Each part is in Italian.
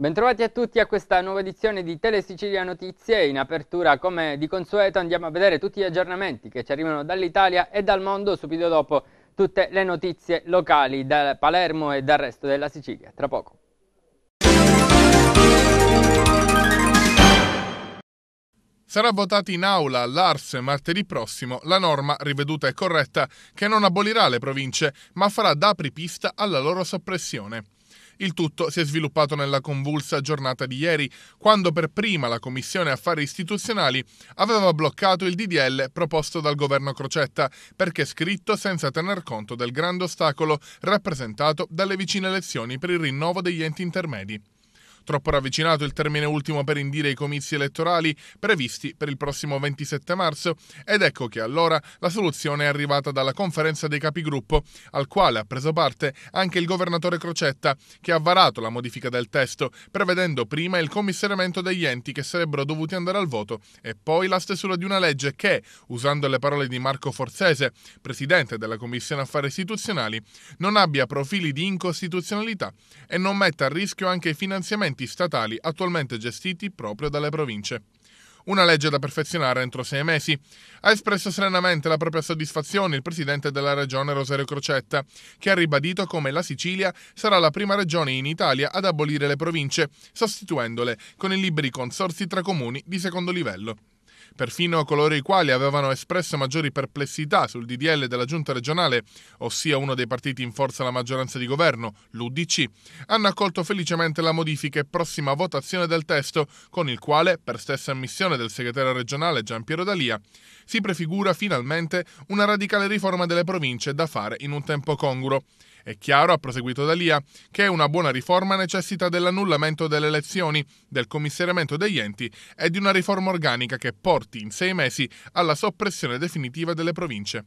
Bentrovati a tutti a questa nuova edizione di Tele Sicilia Notizie. In apertura, come di consueto, andiamo a vedere tutti gli aggiornamenti che ci arrivano dall'Italia e dal mondo subito dopo tutte le notizie locali da Palermo e dal resto della Sicilia. Tra poco. Sarà votata in aula l'ARS martedì prossimo la norma riveduta e corretta che non abolirà le province, ma farà da apripista alla loro soppressione. Il tutto si è sviluppato nella convulsa giornata di ieri, quando per prima la Commissione Affari Istituzionali aveva bloccato il DDL proposto dal governo Crocetta, perché scritto senza tener conto del grande ostacolo rappresentato dalle vicine elezioni per il rinnovo degli enti intermedi. Troppo ravvicinato il termine ultimo per indire i comizi elettorali previsti per il prossimo 27 marzo ed ecco che allora la soluzione è arrivata dalla conferenza dei capigruppo, al quale ha preso parte anche il governatore Crocetta, che ha varato la modifica del testo, prevedendo prima il commissariamento degli enti che sarebbero dovuti andare al voto e poi la stesura di una legge che, usando le parole di Marco Forzese, presidente della Commissione Affari Istituzionali, non abbia profili di incostituzionalità e non metta a rischio anche i finanziamenti enti statali attualmente gestiti proprio dalle province. Una legge da perfezionare entro sei mesi. Ha espresso serenamente la propria soddisfazione il presidente della regione Rosario Crocetta, che ha ribadito come la Sicilia sarà la prima regione in Italia ad abolire le province, sostituendole con i liberi consorsi tra comuni di secondo livello. Perfino coloro i quali avevano espresso maggiori perplessità sul DDL della giunta regionale, ossia uno dei partiti in forza alla maggioranza di governo, l'UDC, hanno accolto felicemente la modifica e prossima votazione del testo, con il quale, per stessa ammissione del segretario regionale Gian Piero Dalia, si prefigura finalmente una radicale riforma delle province da fare in un tempo congruo. È chiaro, ha proseguito Dalia, che una buona riforma necessita dell'annullamento delle elezioni, del commissariamento degli enti e di una riforma organica che porti in sei mesi alla soppressione definitiva delle province.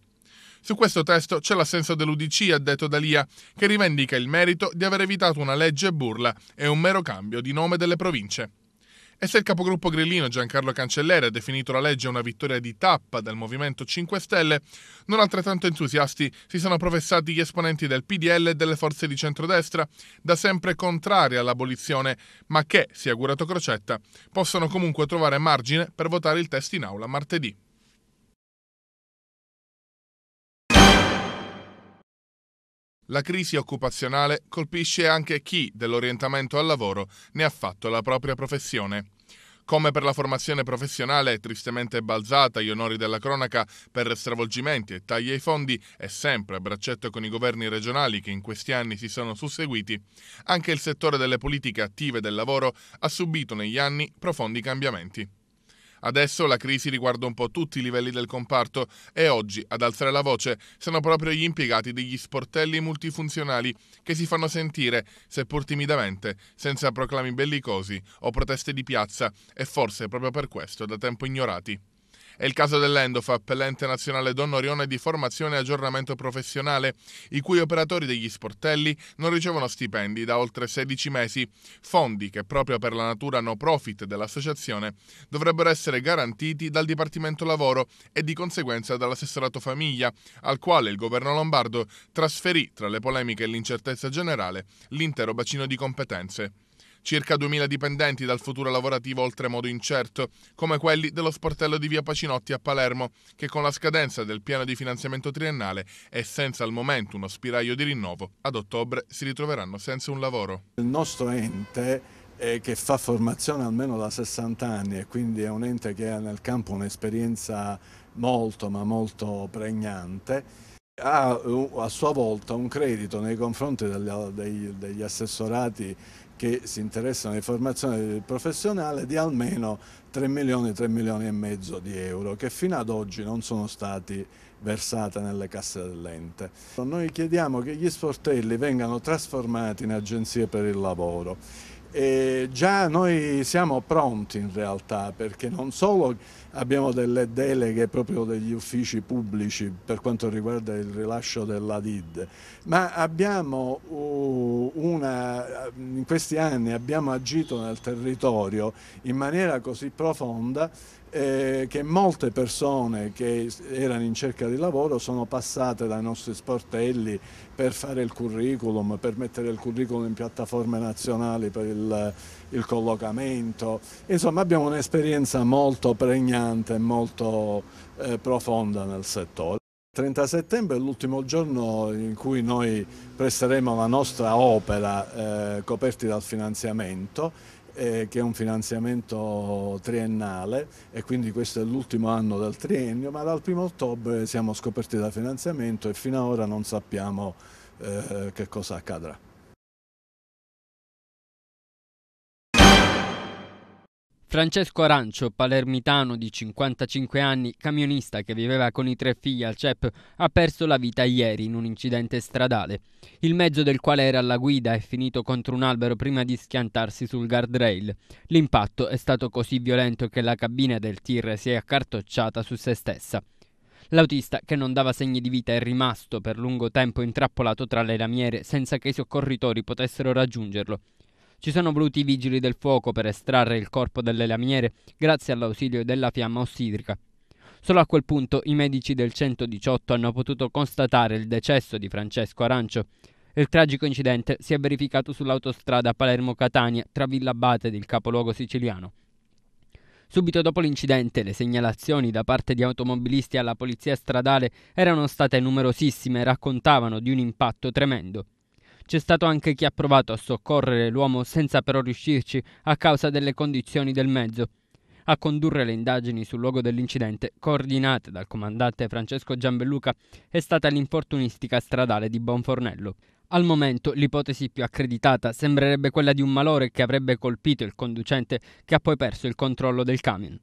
Su questo testo c'è l'assenso dell'UDC, ha detto Dalia, che rivendica il merito di aver evitato una legge burla e un mero cambio di nome delle province. E se il capogruppo grillino Giancarlo Cancelleri ha definito la legge una vittoria di tappa del Movimento 5 Stelle, non altrettanto entusiasti si sono professati gli esponenti del PDL e delle forze di centrodestra, da sempre contrarie all'abolizione, ma che, si è augurato Crocetta, possono comunque trovare margine per votare il test in aula martedì. La crisi occupazionale colpisce anche chi dell'orientamento al lavoro ne ha fatto la propria professione. Come per la formazione professionale, tristemente balzata agli onori della cronaca per stravolgimenti e tagli ai fondi, e sempre a braccetto con i governi regionali che in questi anni si sono susseguiti, anche il settore delle politiche attive del lavoro ha subito negli anni profondi cambiamenti. Adesso la crisi riguarda un po' tutti i livelli del comparto e oggi ad alzare la voce sono proprio gli impiegati degli sportelli multifunzionali che si fanno sentire, seppur timidamente, senza proclami bellicosi o proteste di piazza e forse proprio per questo da tempo ignorati. È il caso dell'Endofap, l'ente nazionale Don Orione di formazione e aggiornamento professionale, i cui operatori degli sportelli non ricevono stipendi da oltre 16 mesi, fondi che proprio per la natura no profit dell'associazione dovrebbero essere garantiti dal Dipartimento Lavoro e di conseguenza dall'assessorato famiglia, al quale il governo lombardo trasferì tra le polemiche e l'incertezza generale l'intero bacino di competenze circa 2.000 dipendenti dal futuro lavorativo oltremodo incerto, come quelli dello sportello di via Pacinotti a Palermo, che con la scadenza del piano di finanziamento triennale e senza al momento uno spiraglio di rinnovo, ad ottobre si ritroveranno senza un lavoro. Il nostro ente eh, che fa formazione almeno da 60 anni e quindi è un ente che ha nel campo un'esperienza molto ma molto pregnante ha a sua volta un credito nei confronti degli, assessorati che si interessano di formazione professionale di almeno 3 milioni, 3 milioni e mezzo di euro che fino ad oggi non sono stati versati nelle casse dell'ente. Noi chiediamo che gli sportelli vengano trasformati in agenzie per il lavoro e già noi siamo pronti in realtà perché non solo abbiamo delle deleghe proprio degli uffici pubblici per quanto riguarda il rilascio della DID, ma abbiamo uh, una, uh, in questi anni abbiamo agito nel territorio in maniera così profonda eh, che molte persone che erano in cerca di lavoro sono passate dai nostri sportelli per fare il curriculum, per mettere il curriculum in piattaforme nazionali per il, il collocamento. Insomma abbiamo un'esperienza molto pregnante importante e molto eh, profonda nel settore. Il 30 settembre è l'ultimo giorno in cui noi presteremo la nostra opera eh, coperti dal finanziamento eh, che è un finanziamento triennale e quindi questo è l'ultimo anno del triennio, ma dal 1 ottobre siamo scoperti dal finanziamento e fino ad ora non sappiamo eh, che cosa accadrà. Francesco Arancio, palermitano di 55 anni, camionista che viveva con i tre figli al CEP, ha perso la vita ieri in un incidente stradale. Il mezzo del quale era alla guida è finito contro un albero prima di schiantarsi sul guardrail. L'impatto è stato così violento che la cabina del tir si è accartocciata su se stessa. L'autista, che non dava segni di vita, è rimasto per lungo tempo intrappolato tra le lamiere senza che i soccorritori potessero raggiungerlo. Ci sono voluti i vigili del fuoco per estrarre il corpo dalle lamiere grazie all'ausilio della fiamma ossidrica. Solo a quel punto i medici del 118 hanno potuto constatare il decesso di Francesco Arancio. Il tragico incidente si è verificato sull'autostrada Palermo-Catania tra Villa Villabate ed il capoluogo siciliano. Subito dopo l'incidente le segnalazioni da parte di automobilisti alla polizia stradale erano state numerosissime e raccontavano di un impatto tremendo. C'è stato anche chi ha provato a soccorrere l'uomo senza però riuscirci a causa delle condizioni del mezzo. A condurre le indagini sul luogo dell'incidente, coordinate dal comandante Francesco Giambelluca, è stata l'infortunistica stradale di Bonfornello. Al momento l'ipotesi più accreditata sembrerebbe quella di un malore che avrebbe colpito il conducente che ha poi perso il controllo del camion.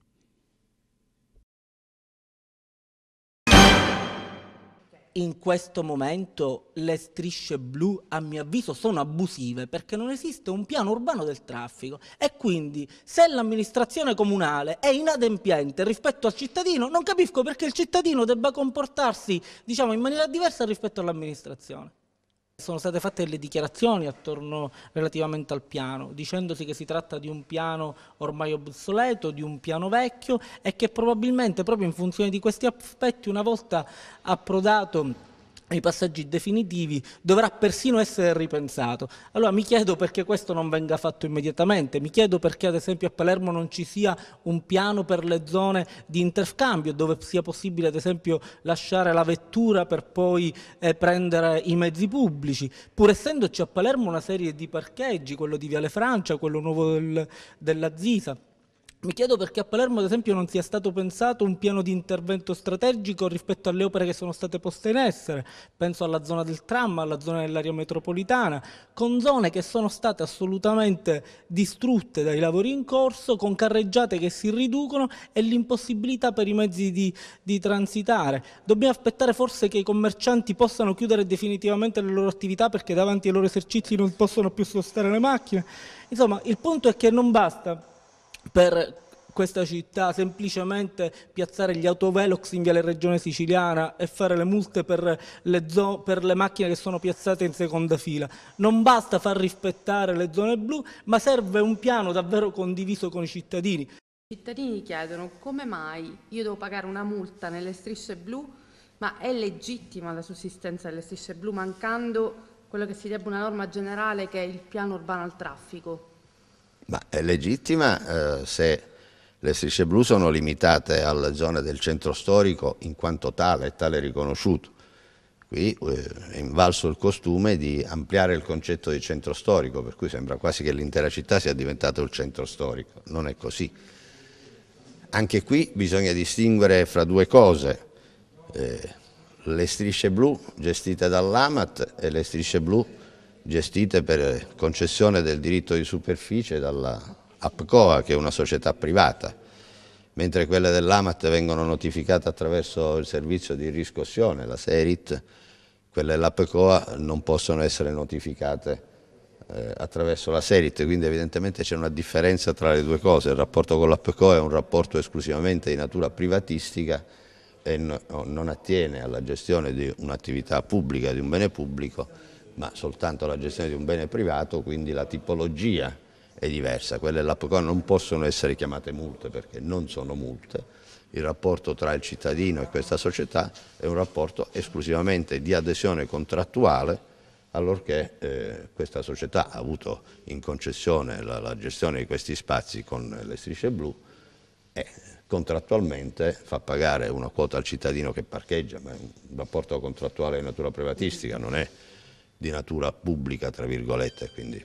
in questo momento le strisce blu, a mio avviso, sono abusive perché non esiste un piano urbano del traffico e quindi se l'amministrazione comunale è inadempiente rispetto al cittadino, non capisco perché il cittadino debba comportarsi diciamo, in maniera diversa rispetto all'amministrazione. Sono state fatte le dichiarazioni attorno relativamente al piano, dicendosi che si tratta di un piano ormai obsoleto, di un piano vecchio e che probabilmente proprio in funzione di questi aspetti una volta approdato ai passaggi definitivi dovrà persino essere ripensato. Allora mi chiedo perché questo non venga fatto immediatamente, mi chiedo perché ad esempio a Palermo non ci sia un piano per le zone di interscambio dove sia possibile ad esempio lasciare la vettura per poi eh, prendere i mezzi pubblici, pur essendoci a Palermo una serie di parcheggi, quello di Viale Francia, quello nuovo del, della Zisa mi chiedo perché a Palermo, ad esempio, non sia stato pensato un piano di intervento strategico rispetto alle opere che sono state poste in essere. Penso alla zona del tram, alla zona dell'area metropolitana, con zone che sono state assolutamente distrutte dai lavori in corso, con carreggiate che si riducono e l'impossibilità per i mezzi di, di transitare. Dobbiamo aspettare forse che i commercianti possano chiudere definitivamente le loro attività perché davanti ai loro esercizi non possono più sostare le macchine. Insomma, il punto è che non basta per questa città, semplicemente piazzare gli autovelox in via viale Regione Siciliana e fare le multe per le, per le, macchine che sono piazzate in seconda fila. Non basta far rispettare le zone blu, ma serve un piano davvero condiviso con i cittadini. I cittadini chiedono come mai io devo pagare una multa nelle strisce blu, ma è legittima la sussistenza delle strisce blu mancando quello che si debba una norma generale che è il piano urbano al traffico. Ma è legittima eh, se le strisce blu sono limitate alla zona del centro storico in quanto tale e tale riconosciuto. Qui eh, è invalso il costume di ampliare il concetto di centro storico, per cui sembra quasi che l'intera città sia diventata il centro storico. Non è così. Anche qui bisogna distinguere fra due cose. Eh, le strisce blu gestite dall'Amat e le strisce blu gestite per concessione del diritto di superficie dalla APCOA, che è una società privata, mentre quelle dell'AMAT vengono notificate attraverso il servizio di riscossione, la SERIT, quelle dell'APCOA non possono essere notificate eh, attraverso la SERIT, quindi evidentemente c'è una differenza tra le due cose, il rapporto con l'APCOA è un rapporto esclusivamente di natura privatistica e no, non attiene alla gestione di un'attività pubblica, di un bene pubblico, ma soltanto la gestione di un bene privato, quindi la tipologia è diversa. Quelle dell'APCON non possono essere chiamate multe perché non sono multe. Il rapporto tra il cittadino e questa società è un rapporto esclusivamente di adesione contrattuale allorché eh, questa società ha avuto in concessione la, la, gestione di questi spazi con le strisce blu e contrattualmente fa pagare una quota al cittadino che parcheggia, ma è un rapporto contrattuale di natura privatistica, non è di natura pubblica, tra virgolette, quindi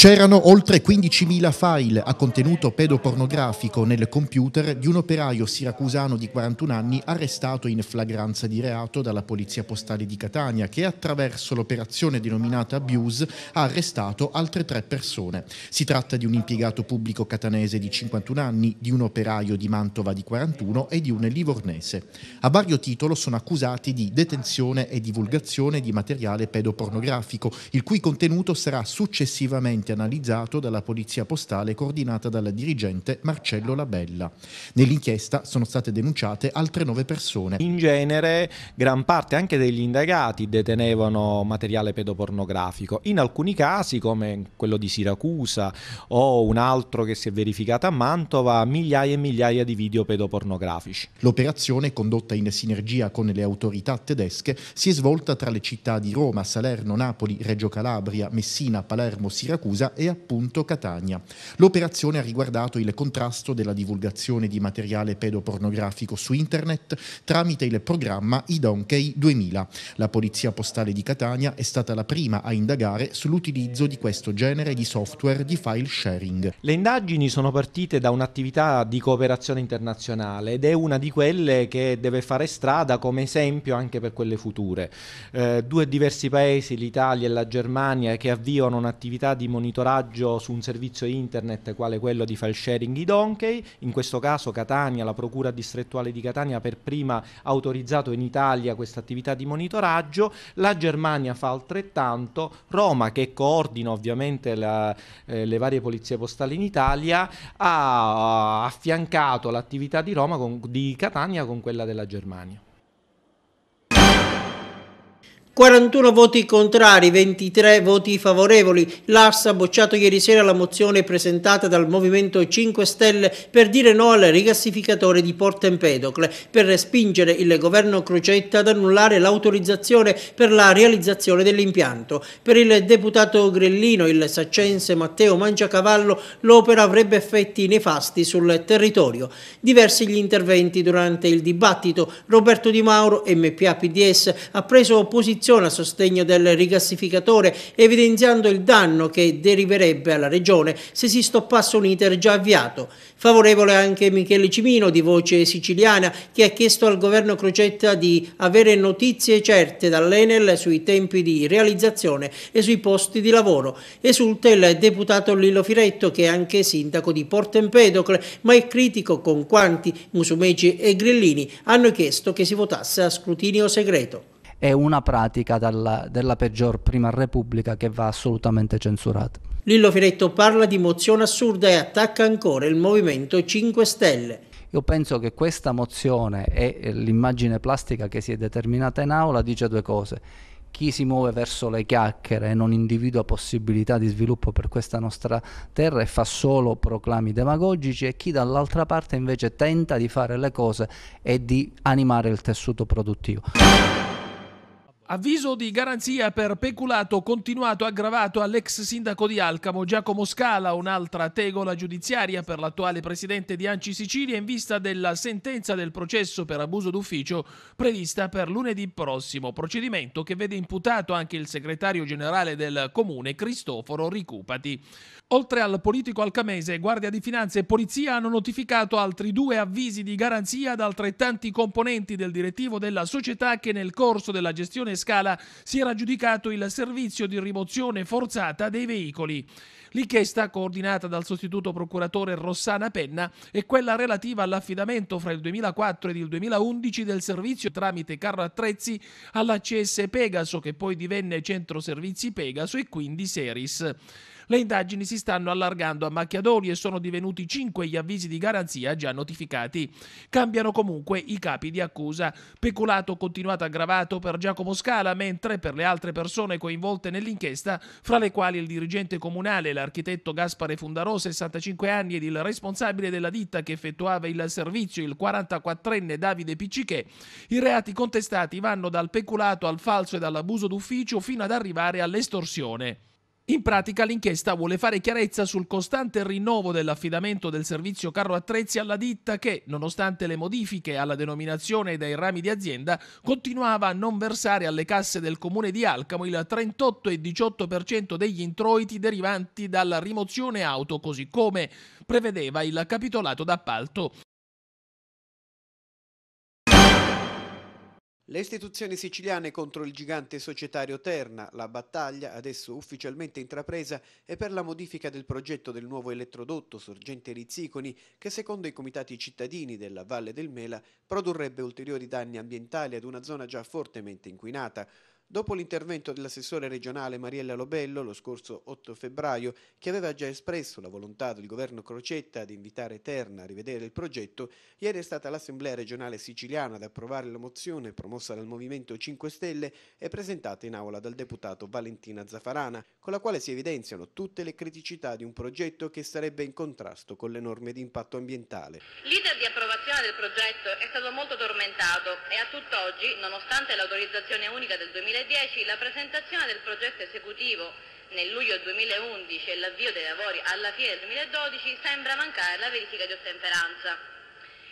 C'erano oltre 15.000 file a contenuto pedopornografico nel computer di un operaio siracusano di 41 anni arrestato in flagranza di reato dalla Polizia Postale di Catania che attraverso l'operazione denominata Abuse ha arrestato altre tre persone. Si tratta di un impiegato pubblico catanese di 51 anni, di un operaio di Mantova di 41 e di un livornese. A vario titolo sono accusati di detenzione e divulgazione di materiale pedopornografico, il cui contenuto sarà successivamente attentamente analizzato dalla polizia postale coordinata dalla dirigente Marcello Labella. Nell'inchiesta sono state denunciate altre nove persone. In genere gran parte anche degli indagati detenevano materiale pedopornografico. In alcuni casi, come quello di Siracusa o un altro che si è verificato a Mantova, migliaia e migliaia di video pedopornografici. L'operazione, condotta in sinergia con le autorità tedesche, si è svolta tra le città di Roma, Salerno, Napoli, Reggio Calabria, Messina, Palermo, Siracusa Ragusa e appunto Catania. L'operazione ha riguardato il contrasto della divulgazione di materiale pedopornografico su internet tramite il programma I Donkey 2000. La Polizia Postale di Catania è stata la prima a indagare sull'utilizzo di questo genere di software di file sharing. Le indagini sono partite da un'attività di cooperazione internazionale ed è una di quelle che deve fare strada come esempio anche per quelle future. Eh, due diversi paesi, l'Italia e la Germania, che avviano un'attività di monitoraggio monitoraggio su un servizio internet quale quello di file sharing i Donkey. in questo caso Catania, la procura distrettuale di Catania per prima ha autorizzato in Italia questa attività di monitoraggio, la Germania fa altrettanto, Roma che coordina ovviamente la, eh, le varie polizie postali in Italia ha affiancato l'attività di, Roma con, di Catania con quella della Germania. 41 voti contrari, 23 voti favorevoli. L'AS ha bocciato ieri sera la mozione presentata dal Movimento 5 Stelle per dire no al rigassificatore di Porto Empedocle, per respingere il governo Crocetta ad annullare l'autorizzazione per la realizzazione dell'impianto. Per il deputato Grellino, il saccense Matteo Mangiacavallo, l'opera avrebbe effetti nefasti sul territorio. Diversi gli interventi durante il dibattito. Roberto Di Mauro, MPA PDS, ha preso posizione opposizione a sostegno del rigassificatore, evidenziando il danno che deriverebbe alla Regione se si stoppasse un iter già avviato. Favorevole anche Michele Cimino di Voce Siciliana che ha chiesto al governo Crocetta di avere notizie certe dall'Enel sui tempi di realizzazione e sui posti di lavoro. Esulta il deputato Lillo Firetto che è anche sindaco di Porto Empedocle ma è critico con quanti Musumeci e Grillini hanno chiesto che si votasse a scrutinio segreto è una pratica dalla, della peggior prima repubblica che va assolutamente censurata. Lillo Firetto parla di mozione assurda e attacca ancora il Movimento 5 Stelle. Io penso che questa mozione e l'immagine plastica che si è determinata in aula dice due cose. Chi si muove verso le chiacchiere e non individua possibilità di sviluppo per questa nostra terra e fa solo proclami demagogici e chi dall'altra parte invece tenta di fare le cose e di animare il tessuto produttivo. Avviso di garanzia per peculato continuato aggravato all'ex sindaco di Alcamo Giacomo Scala, un'altra tegola giudiziaria per l'attuale presidente di Anci Sicilia in vista della sentenza del processo per abuso d'ufficio prevista per lunedì prossimo, procedimento che vede imputato anche il segretario generale del comune Cristoforo Ricupati. Oltre al politico alcamese, Guardia di Finanza e Polizia hanno notificato altri due avvisi di garanzia ad altrettanti componenti del direttivo della società che nel corso della gestione Scala si era giudicato il servizio di rimozione forzata dei veicoli. L'inchiesta, coordinata dal sostituto procuratore Rossana Penna, è quella relativa all'affidamento fra il 2004 ed il 2011 del servizio tramite carro attrezzi alla CS Pegaso, che poi divenne Centro Servizi Pegaso e quindi Seris. Le indagini si stanno allargando a macchiadori e sono divenuti cinque gli avvisi di garanzia già notificati. Cambiano comunque i capi di accusa. Peculato continuato aggravato per Giacomo Scala, mentre per le altre persone coinvolte nell'inchiesta, fra le quali il dirigente comunale, l'architetto Gaspare Fundarò, 65 anni, ed il responsabile della ditta che effettuava il servizio, il 44enne Davide Piccichè, i reati contestati vanno dal peculato al falso e dall'abuso d'ufficio fino ad arrivare all'estorsione. In pratica l'inchiesta vuole fare chiarezza sul costante rinnovo dell'affidamento del servizio carro attrezzi alla ditta che, nonostante le modifiche alla denominazione dei rami di azienda, continuava a non versare alle casse del comune di Alcamo il 38 e 18% degli introiti derivanti dalla rimozione auto, così come prevedeva il capitolato d'appalto. Le istituzioni siciliane contro il gigante societario Terna, la battaglia adesso ufficialmente intrapresa è per la modifica del progetto del nuovo elettrodotto sorgente Rizziconi che secondo i comitati cittadini della Valle del Mela produrrebbe ulteriori danni ambientali ad una zona già fortemente inquinata. Dopo l'intervento dell'assessore regionale Mariella Lobello lo scorso 8 febbraio, che aveva già espresso la volontà del governo Crocetta di invitare Terna a rivedere il progetto, ieri è stata l'Assemblea regionale siciliana ad approvare la mozione promossa dal Movimento 5 Stelle e presentata in aula dal deputato Valentina Zafarana, con la quale si evidenziano tutte le criticità di un progetto che sarebbe in contrasto con le norme di impatto ambientale. L'iter di approvazione del progetto è stato molto tormentato e a tutt'oggi, nonostante l'autorizzazione unica del 2000 2010 la presentazione del progetto esecutivo nel luglio 2011 e l'avvio dei lavori alla fine del 2012 sembra mancare la verifica di ottemperanza.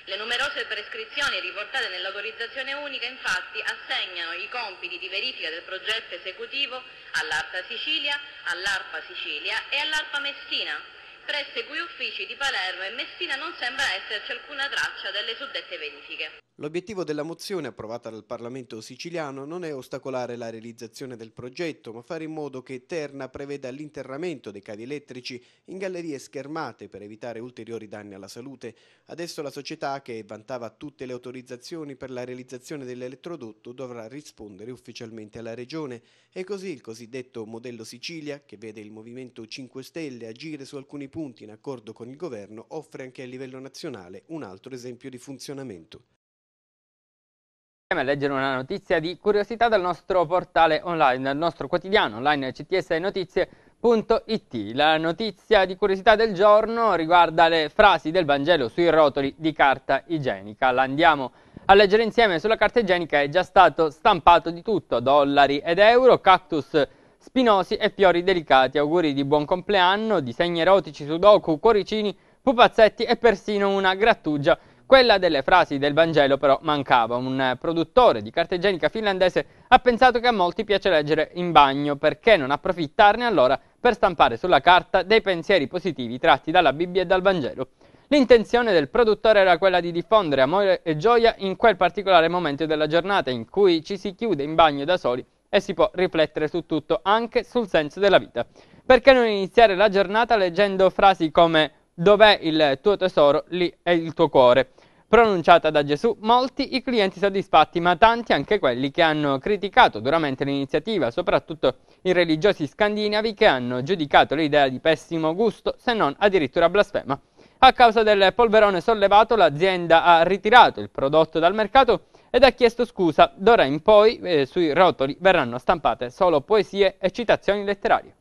Le numerose prescrizioni riportate nell'autorizzazione unica infatti assegnano i compiti di verifica del progetto esecutivo all'Arta Sicilia, all'ARPA Sicilia e all'ARPA Messina, presso i cui uffici di Palermo e Messina non sembra esserci alcuna traccia delle suddette verifiche. L'obiettivo della mozione approvata dal Parlamento siciliano non è ostacolare la realizzazione del progetto, ma fare in modo che Terna preveda l'interramento dei cavi elettrici in gallerie schermate per evitare ulteriori danni alla salute. Adesso la società, che vantava tutte le autorizzazioni per la realizzazione dell'elettrodotto, dovrà rispondere ufficialmente alla Regione. E così il cosiddetto modello Sicilia, che vede il Movimento 5 Stelle agire su alcuni punti in accordo con il Governo, offre anche a livello nazionale un altro esempio di funzionamento a leggere una notizia di curiosità dal nostro portale online, dal nostro quotidiano online ctsnotizie.it. La notizia di curiosità del giorno riguarda le frasi del Vangelo sui rotoli di carta igienica. La andiamo a leggere insieme. Sulla carta igienica è già stato stampato di tutto, dollari ed euro, cactus spinosi e fiori delicati, auguri di buon compleanno, disegni erotici, sudoku, cuoricini, pupazzetti e persino una grattugia quella delle frasi del Vangelo però mancava. Un produttore di carta igienica finlandese ha pensato che a molti piace leggere in bagno, perché non approfittarne allora per stampare sulla carta dei pensieri positivi tratti dalla Bibbia e dal Vangelo. L'intenzione del produttore era quella di diffondere amore e gioia in quel particolare momento della giornata in cui ci si chiude in bagno da soli e si può riflettere su tutto, anche sul senso della vita. Perché non iniziare la giornata leggendo frasi come Dov'è il tuo tesoro, lì è il tuo cuore. Pronunciata da Gesù, molti i clienti soddisfatti, ma tanti anche quelli che hanno criticato duramente l'iniziativa, soprattutto i religiosi scandinavi che hanno giudicato l'idea di pessimo gusto, se non addirittura blasfema. A causa del polverone sollevato, l'azienda ha ritirato il prodotto dal mercato ed ha chiesto scusa. D'ora in poi eh, sui rotoli verranno stampate solo poesie e citazioni letterarie.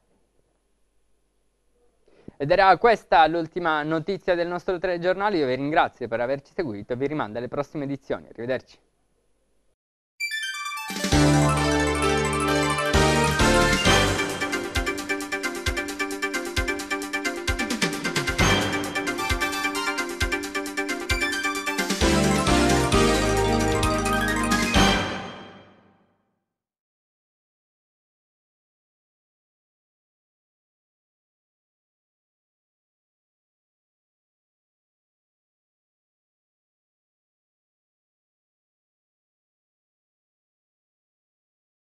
Ed era questa l'ultima notizia del nostro telegiornale, io vi ringrazio per averci seguito e vi rimando alle prossime edizioni. Arrivederci.